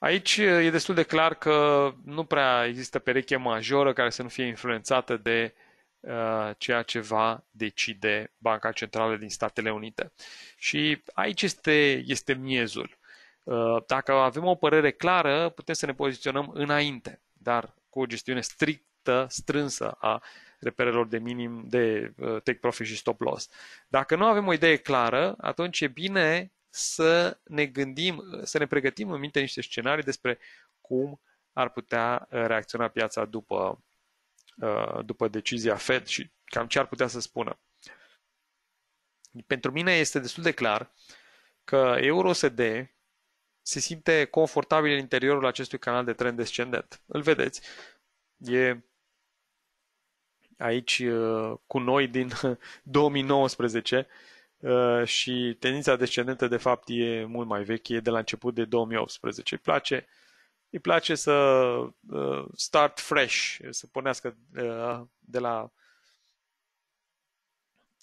Aici e destul de clar că nu prea există pereche majoră care să nu fie influențată de uh, ceea ce va decide Banca Centrală din Statele Unite. Și aici este, este miezul. Uh, dacă avem o părere clară, putem să ne poziționăm înainte, dar cu o gestiune strictă, strânsă a reperelor de minim de uh, take profit și stop loss. Dacă nu avem o idee clară, atunci e bine să ne gândim, să ne pregătim în minte niște scenarii despre cum ar putea uh, reacționa piața după, uh, după decizia Fed și cam ce ar putea să spună. Pentru mine este destul de clar că EUROSD se simte confortabil în interiorul acestui canal de trend descendent. Îl vedeți. E aici uh, cu noi din 2019 Uh, și tendința descendentă de fapt e mult mai veche, e de la început de 2018. Îi place, îi place să uh, start fresh, să pornească uh, de la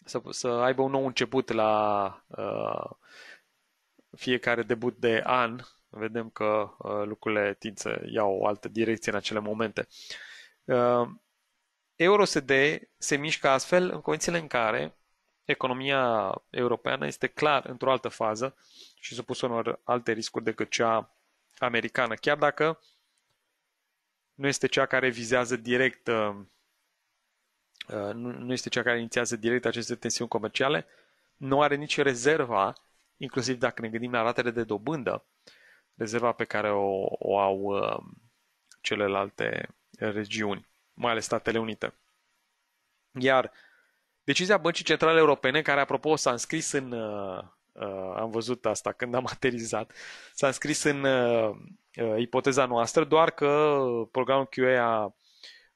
să, să aibă un nou început la uh, fiecare debut de an. Vedem că uh, lucrurile tind să iau o altă direcție în acele momente. Uh, EuroSD se mișcă astfel în condițiile în care economia europeană este clar într-o altă fază și supusă unor alte riscuri decât cea americană, chiar dacă nu este cea care vizează direct uh, uh, nu este cea care inițiază direct aceste tensiuni comerciale, nu are nici rezerva, inclusiv dacă ne gândim la ratele de dobândă, rezerva pe care o, o au uh, celelalte regiuni, mai ales Statele Unite. Iar Decizia Băncii Centrale Europene, care apropo s-a înscris în, uh, uh, am văzut asta când am aterizat, s-a înscris în uh, uh, ipoteza noastră, doar că programul QA a,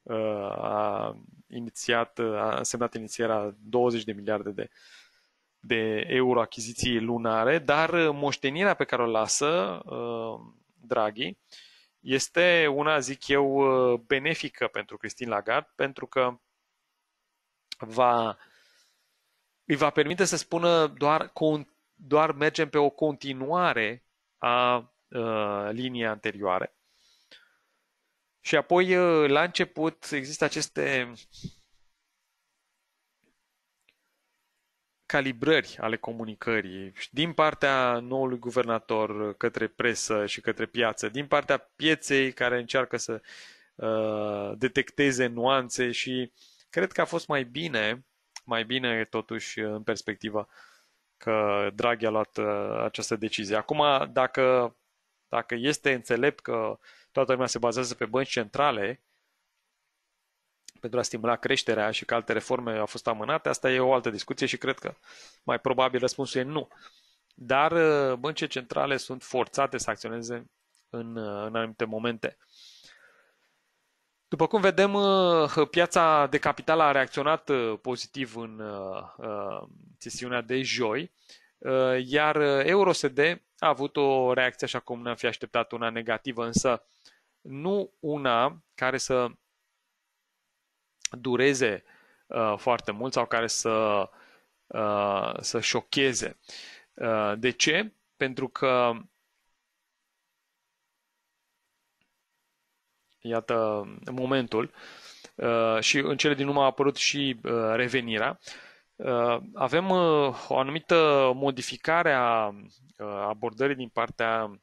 uh, a inițiat, a însemnat inițierea 20 de miliarde de de euro achiziții lunare, dar moștenirea pe care o lasă uh, Draghi este una, zic eu, uh, benefică pentru Cristin Lagarde, pentru că va, îi va permite să spună doar, doar mergem pe o continuare a uh, liniei anterioare. Și apoi, uh, la început, există aceste calibrări ale comunicării din partea noului guvernator către presă și către piață, din partea pieței care încearcă să uh, detecteze nuanțe și Cred că a fost mai bine, mai bine totuși uh, în perspectiva că Draghi a luat uh, această decizie. Acum, dacă, dacă este înțelept că toată lumea se bazează pe bănci centrale pentru a stimula creșterea și că alte reforme au fost amânate, asta e o altă discuție și cred că mai probabil răspunsul e nu. Dar uh, băncile centrale sunt forțate să acționeze în, în anumite momente. După cum vedem, uh, piața de capital a reacționat uh, pozitiv în uh, sesiunea de joi, iar EuroSD a avut o reacție așa cum ne-am fi așteptat, una negativă, însă nu una care să dureze foarte mult sau care să, să șocheze. De ce? Pentru că iată mm, momentul, uh, și în cele din urmă a apărut și uh, revenirea. Uh, avem o anumită modificare a abordării din partea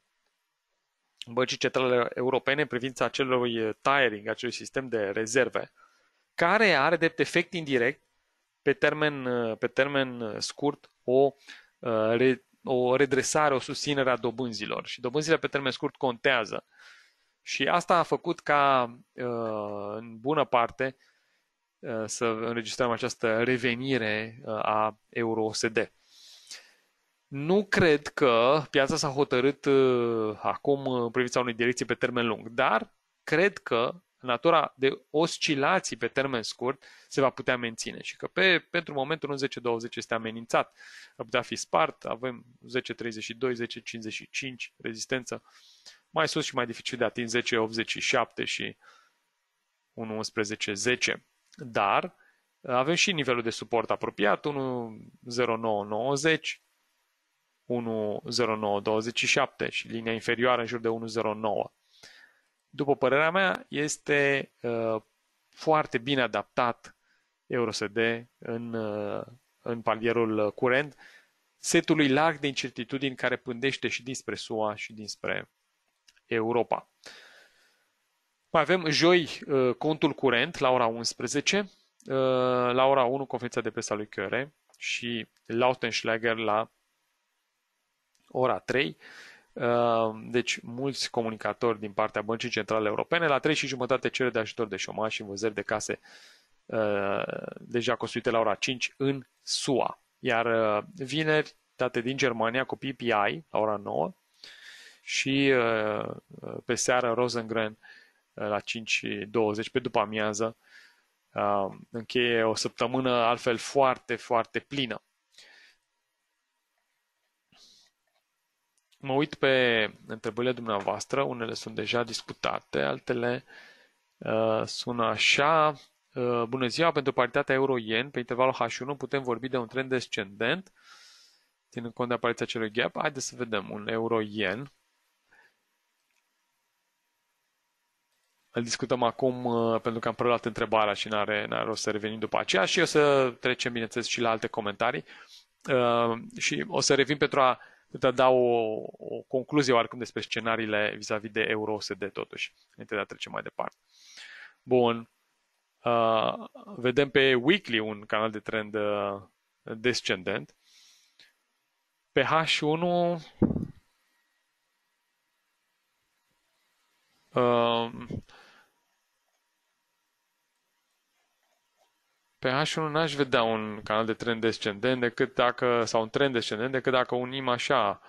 Băncii Centrale Europene în privința acelui tiring, acelui sistem de rezerve, care are drept efect indirect pe termen, pe termen scurt o, o redresare, o susținere a dobânzilor. Și dobânzile pe termen scurt contează. Uh, și asta a făcut ca, uh, în bună parte, uh, să înregistrăm această revenire uh, a euro-OSD. Nu cred că piața s-a hotărât acum în privința unei direcții pe termen lung, dar cred că natura de oscilații pe termen scurt se va putea menține și că pe, pentru momentul 10-20 este amenințat, ar putea fi spart, avem 10-32, 10-55 rezistență mai sus și mai dificil de atins 10, 87 și 1, 11, 10. Dar uh, avem și nivelul de suport apropiat, 1, 09, 90, 1, 09, 27 și linia inferioară în jur de 1, 09. După părerea mea, este uh, foarte bine adaptat EuroSD în, uh, în palierul uh, curent setului larg de incertitudini care pândește și dinspre SUA și dinspre Europa. Mai avem joi uh, contul curent la ora 11, uh, la ora 1 conferința de presă a lui Chiore și Lautenschlager la ora 3. Uh, deci mulți comunicatori din partea Băncii Centrale Europene. La 3 și jumătate cere de ajutor de șomaj și învăzări de case deja construite la ora 5 în SUA. Iar vineri, date din Germania cu PPI la ora 9, și uh, uh, pe seară Rosengren uh, la 5.20 pe după amiază încheie o săptămână altfel foarte, foarte plină. Mă uit pe întrebările dumneavoastră, unele sunt deja discutate, altele uh, sună așa. Uh, bună ziua, pentru paritatea euro-yen, pe intervalul H1 putem vorbi de un trend descendent, ținând cont de apariția celui gap. Haideți să vedem un euro-yen. îl discutăm acum uh, pentru că am preluat întrebarea și n-are, n-are rost să revenim după aceea și o să trecem, bineînțeles, și la alte comentarii. Uh, și o să revin pentru a, te da, da o, o concluzie oarecum despre scenariile vis-a-vis de euro-OSD totuși, înainte de a trece mai departe. Bun. Uh, vedem pe weekly un canal de trend uh, descendent. Pe H1 uh, pe H1 n-aș vedea un canal de trend descendent decât dacă, sau un trend descendent decât dacă unim așa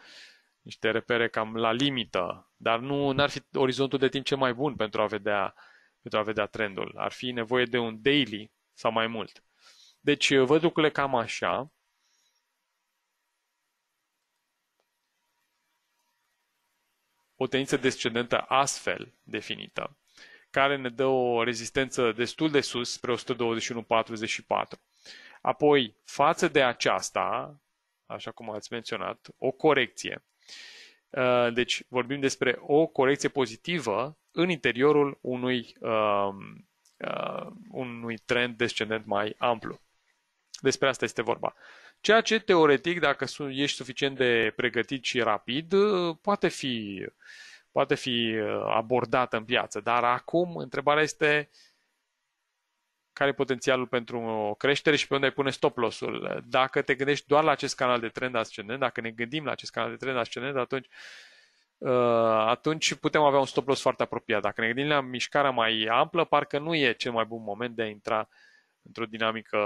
niște repere cam la limită, dar nu ar fi orizontul de timp cel mai bun pentru a vedea, pentru a vedea trendul. Ar fi nevoie de un daily sau mai mult. Deci văd lucrurile cam așa. O tendință descendentă astfel definită care ne dă o rezistență destul de sus spre 121.44. Apoi, față de aceasta, așa cum ați menționat, o corecție. Uh, deci vorbim despre o corecție pozitivă în interiorul unui, um, uh, unui trend descendent mai amplu. Despre asta este vorba. Ceea ce teoretic, dacă ești suficient de pregătit și rapid, uh, poate fi uh, poate fi uh, abordată în piață. Dar acum întrebarea este care e potențialul pentru o creștere și pe unde ai pune stop loss-ul. Dacă te gândești doar la acest canal de trend ascendent, dacă ne gândim la acest canal de trend ascendent, atunci uh, atunci putem avea un stop loss foarte apropiat. Dacă ne gândim la mișcarea mai amplă, parcă nu e cel mai bun moment de a intra într-o dinamică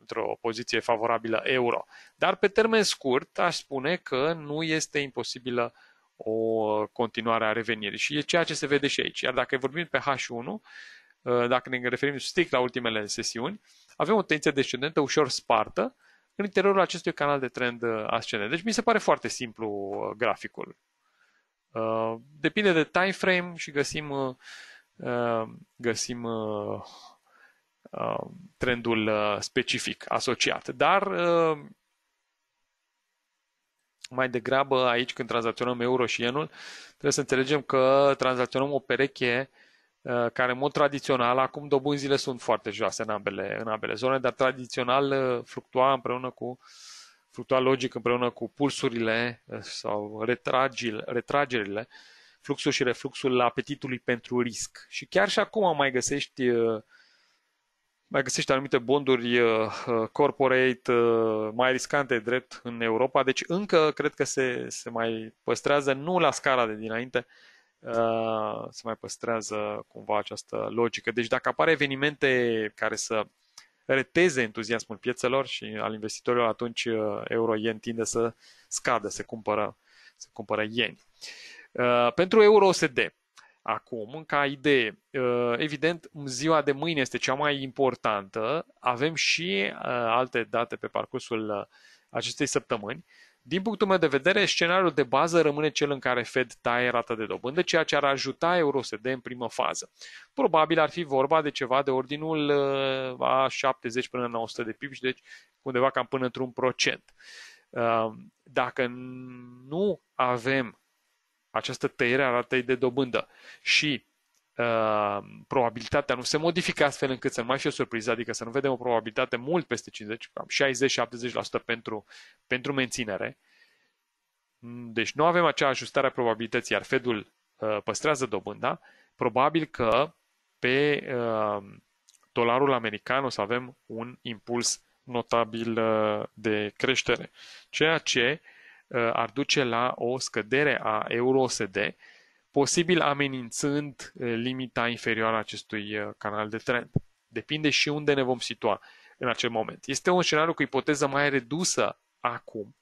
într-o poziție favorabilă euro. Dar pe termen scurt, aș spune că nu este imposibilă o continuare a revenirii. Și e ceea ce se vede și aici. Iar dacă vorbim pe H1, uh, dacă ne referim strict la ultimele sesiuni, avem o tendință descendentă ușor spartă în interiorul acestui canal de trend uh, ascendent. Deci mi se pare foarte simplu uh, graficul. Depinde de time frame și găsim, găsim trendul specific asociat. Dar mai degrabă aici când tranzacționăm euro și ienul, trebuie să înțelegem că tranzacționăm o pereche uh, care în mod tradițional, acum dobânzile sunt foarte joase în ambele, în ambele zone, dar tradițional uh, fluctua împreună cu fluctua logic împreună cu pulsurile uh, sau retragerile, fluxul și refluxul apetitului pentru risc. Și chiar și acum mai găsești uh, mai găsești anumite bonduri uh, uh, corporate uh, mai riscante drept în Europa, deci încă cred că se, se mai păstrează, nu la scara de dinainte, se mai păstrează cumva această logică. Deci dacă apare evenimente care să reteze entuziasmul piețelor și al investitorilor, atunci euro yen tinde să scadă, se cumpără, se cumpără yen. Pentru euro-OSD, acum ca idee. Uh, evident, ziua de mâine este cea mai importantă. Avem și uh, alte date pe parcursul uh, acestei săptămâni. Din punctul meu de vedere, scenariul de bază rămâne cel în care Fed taie rata de dobândă, ceea ce ar ajuta EuroSD în primă fază. Probabil ar fi vorba de ceva de ordinul a 70 până la 100 de pipi, deci undeva cam până într-un procent. Dacă nu avem această tăiere a ratei de dobândă și uh, probabilitatea nu se modifică astfel încât să nu mai fie o surpriză, adică să nu vedem o probabilitate mult peste 50, 60-70% pentru, pentru menținere. Deci nu avem acea ajustare a probabilității, iar Fedul uh, păstrează dobânda, probabil că pe uh, dolarul american o să avem un impuls notabil uh, de creștere, ceea ce Uh, ar duce la o scădere a euro posibil amenințând uh, limita inferioară a acestui uh, canal de trend. Depinde și unde ne vom situa în acel moment. Este un scenariu cu ipoteză mai redusă acum,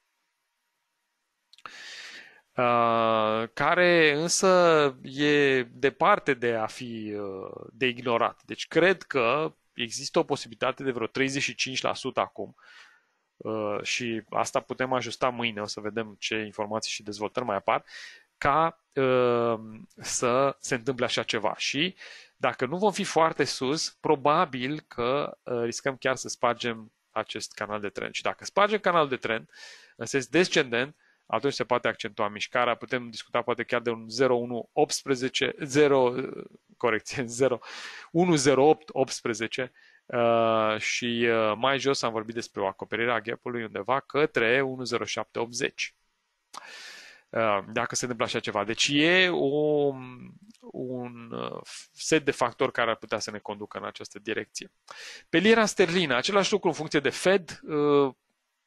care însă e departe de a fi de ignorat. Deci cred că există o posibilitate de vreo 35% acum Uh, și asta putem ajusta mâine, o să vedem ce informații și dezvoltări mai apar, ca uh, să se întâmple așa ceva. Și dacă nu vom fi foarte sus, probabil că uh, riscăm chiar să spargem acest canal de trend. Și dacă spargem canalul de trend, în sens descendent, atunci se poate accentua mișcarea, putem discuta poate chiar de un 0,118, 0, corecție, 0, 18, Uh, și uh, mai jos am vorbit despre o acoperire a gap-ului undeva către 10780. Uh, dacă se întâmplă așa ceva. Deci e o, un uh, set de factori care ar putea să ne conducă în această direcție. Pe lira sterlină, același lucru în funcție de Fed,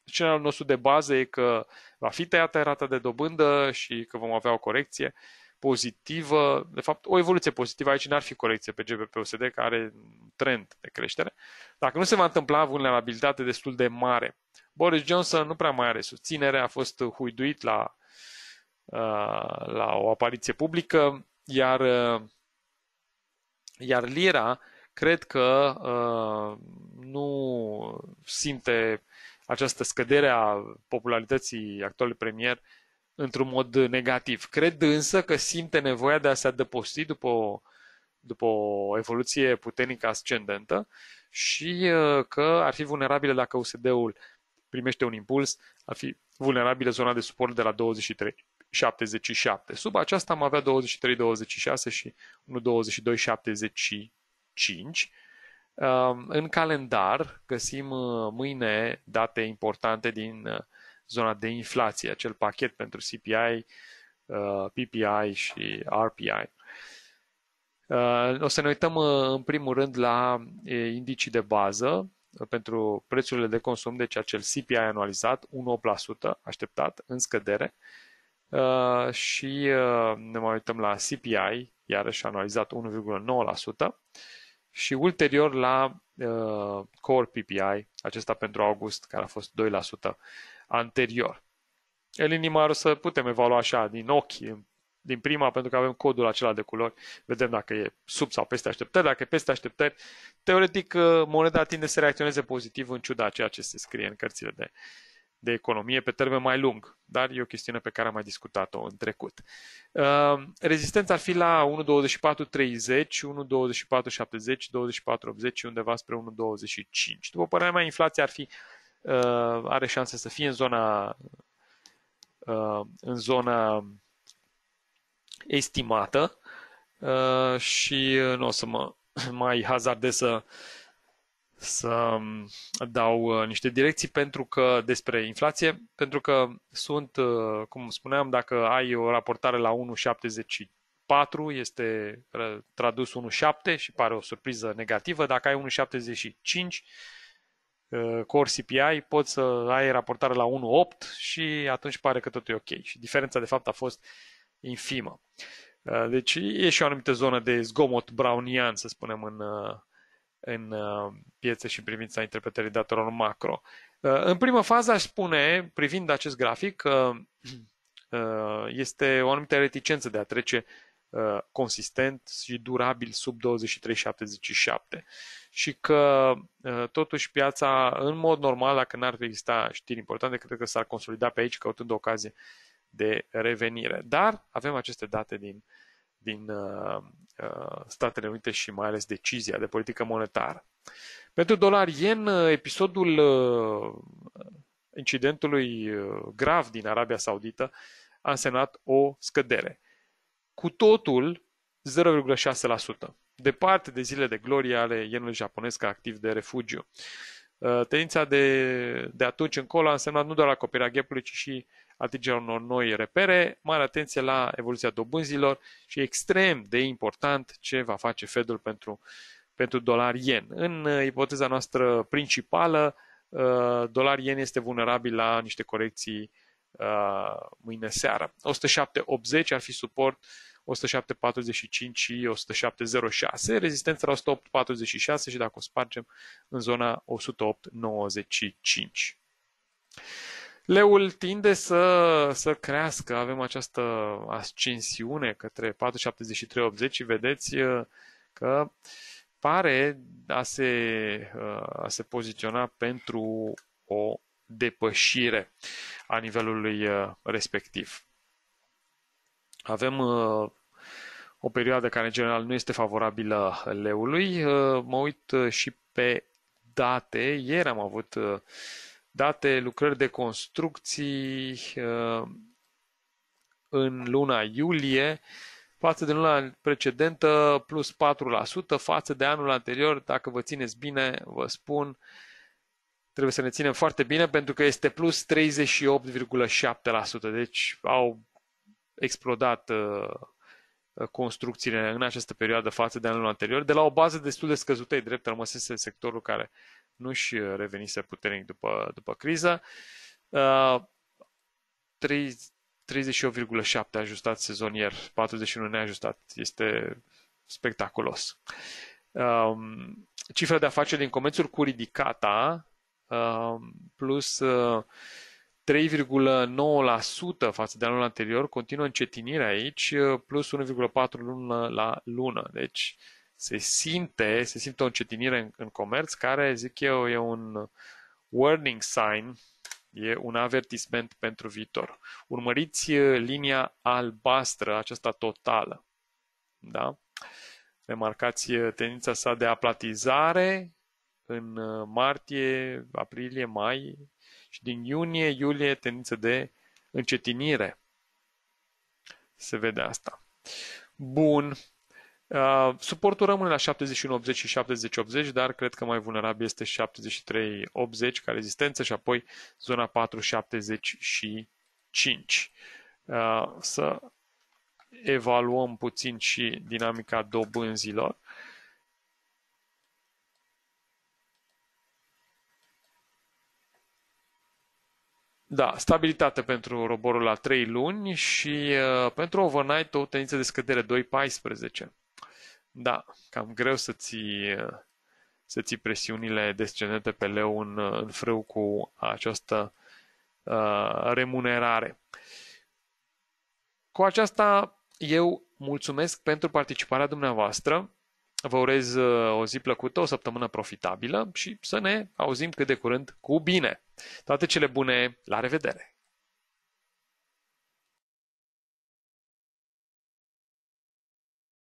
scenariul nostru de bază e că va fi tăiată rata de dobândă și că vom avea o corecție. Uh, pozitivă, de fapt o evoluție pozitivă, aici n-ar fi corecție pe GBP-USD, care are trend de creștere, dacă nu se va întâmpla vulnerabilitate destul de mare. Boris Johnson nu prea mai are susținere, a fost huiduit la, uh, la o apariție publică, iar, uh, iar lira cred că uh, nu simte această scădere a popularității actualului premier într-un mod negativ. Cred însă că simte nevoia de a se adăposti după o, după o evoluție puternică ascendentă și uh, că ar fi vulnerabilă dacă USD-ul primește un impuls, ar fi vulnerabilă zona de suport de la 23. 77. Sub aceasta am avea 23, 26 și 1, 22, 75. În calendar găsim uh, mâine date importante din uh, zona de inflație, acel pachet pentru CPI, uh, PPI și RPI. Uh, o să ne uităm uh, în primul rând la indicii de bază pentru prețurile de consum, deci acel CPI anualizat, 1,8% așteptat, în scădere, și ne mai uităm la CPI, iarăși anualizat 1,9%, și ulterior la Core PPI, acesta pentru august, care a fost 2% anterior. El linii o să putem evalua așa, din ochi, din prima, pentru că avem codul acela de culori, vedem dacă e sub sau peste așteptări, dacă e peste așteptări, teoretic uh, moneda tinde să reacționeze pozitiv în ciuda ceea ce se scrie în cărțile de, de economie pe termen mai lung, dar e o chestiune pe care am mai discutat-o în trecut. Uh, rezistența ar fi la 1.24.30, 1.24.70, 24.80 și undeva spre 1.25. După părerea mea, inflația ar fi uh, are șanse să fie în zona uh, în zona estimată uh, și nu o să mă mai hazardez să să um, dau uh, niște direcții pentru că despre inflație, pentru că sunt, uh, cum spuneam, dacă ai o raportare la 1,75 4 este uh, tradus 1,7 și pare o surpriză negativă. Dacă ai 1,75, Eh, Core CPI, poți să ai raportare la 1.8 și atunci pare că totul e ok. Și diferența de fapt a fost infimă. Eh, deci e și o anumită zonă de zgomot brownian, să spunem, în, eh, în piețe și în privința interpretării datelor macro. În prima fază aș spune, privind acest grafic, că este o anumită reticență de a trece Uh, consistent și durabil sub 23,77 și că uh, totuși piața în mod normal, dacă n-ar exista știri importante, cred că s-ar consolida pe aici căutând ocazie de revenire. Dar avem aceste date din, din uh, uh, Statele Unite și mai ales decizia de politică monetară. Pentru dolar yen, uh, episodul uh, incidentului grav din Arabia Saudită a însemnat o scădere cu totul 0,6%, departe de zile de glorie ale yenului japonez ca activ de refugiu. Uh, tendința de, de atunci încolo a însemnat nu doar acoperirea gapului, ci și atingerea unor noi repere, mare atenție la evoluția dobânzilor și extrem de important ce va face Fedul pentru, pentru dolar-yen. În uh, ipoteza noastră principală, uh, dolar-yen este vulnerabil la niște corecții uh, Uh, mâine seara. 107.80 ar fi suport 107.45 și 107.06, rezistența la 108.46 și dacă o spargem în zona 108.95. Leul tinde să, să crească, avem această ascensiune către 4,73,80 și vedeți uh, că pare a se, uh, a se poziționa pentru o depășire a nivelului uh, respectiv. Avem uh, o perioadă care în general nu este favorabilă leului. Uh, mă uit și pe date. Ieri am avut date, lucrări de construcții în luna iulie față de luna precedentă plus 4% față de anul anterior. Dacă vă țineți bine, vă spun trebuie să ne ținem foarte bine pentru că este plus 38,7%. Deci au explodat uh, uh, construcțiile în această perioadă față de anul anterior, de la o bază destul de scăzută, e drept, rămăsese sectorul care nu-și revenise puternic după, după criză. 38,7 uh, ajustat sezonier, 41 neajustat. Este spectaculos. Um, cifra de afaceri din comerțul cu ridicata Ehm, plus 3,9% față de anul anterior, continuă încetinirea aici, plus 1,4 lună la lună. Deci se simte, se simte o încetinire în, în comerț care, zic eu, e un warning sign, e un avertisment pentru viitor. Urmăriți eh, linia albastră, aceasta totală. Da? Remarcați eh, tendința sa de aplatizare în uh, martie, aprilie, mai și din iunie, iulie tendință de încetinire. Se vede asta. Bun. Uh, suportul rămâne la 71,80 și 70,80, dar cred că mai vulnerabil este 73,80 ca rezistență și apoi zona 4-75. Uh, să evaluăm puțin și dinamica dobânzilor. Da, stabilitate pentru roborul la 3 luni și uh, pentru overnight o tendință de scădere 2.14. Da, cam greu să ții, uh, să ții presiunile descendente pe leu în, uh, în frâu cu această uh, remunerare. Cu aceasta eu mulțumesc pentru participarea dumneavoastră. Vă urez uh, o zi plăcută, o săptămână profitabilă și să ne auzim cât de curând cu bine. Toate cele bune, la revedere!